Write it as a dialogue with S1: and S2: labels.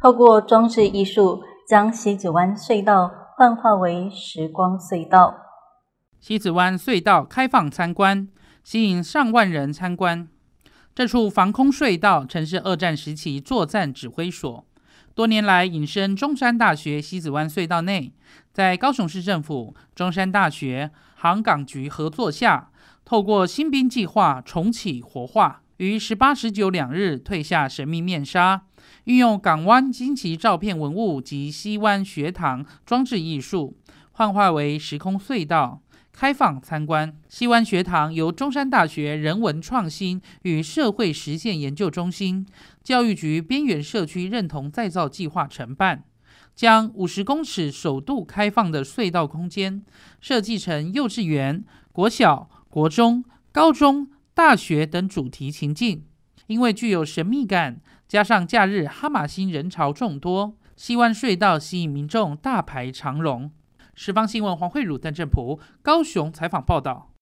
S1: 透过装置艺术，将西子湾隧道幻化为
S2: 时光隧道。西子湾隧道开放参观，吸引上万人参观。这处防空隧道曾是二战时期作战指挥所，多年来隐身中山大学西子湾隧道内。在高雄市政府、中山大学、航港局合作下，透过新兵计划重启活化。于十八、十九两日退下神秘面纱，运用港湾惊奇照片文物及西湾学堂装置艺术，幻化为时空隧道，开放参观。西湾学堂由中山大学人文创新与社会实践研究中心、教育局边缘社区认同再造计划承办，将五十公尺首度开放的隧道空间设计成幼稚园、国小、国中、高中。大学等主题情境，因为具有神秘感，加上假日哈马星人潮众多，西湾隧道吸引民众大排长龙。十方新闻黄慧如、邓正普，高雄采访报道。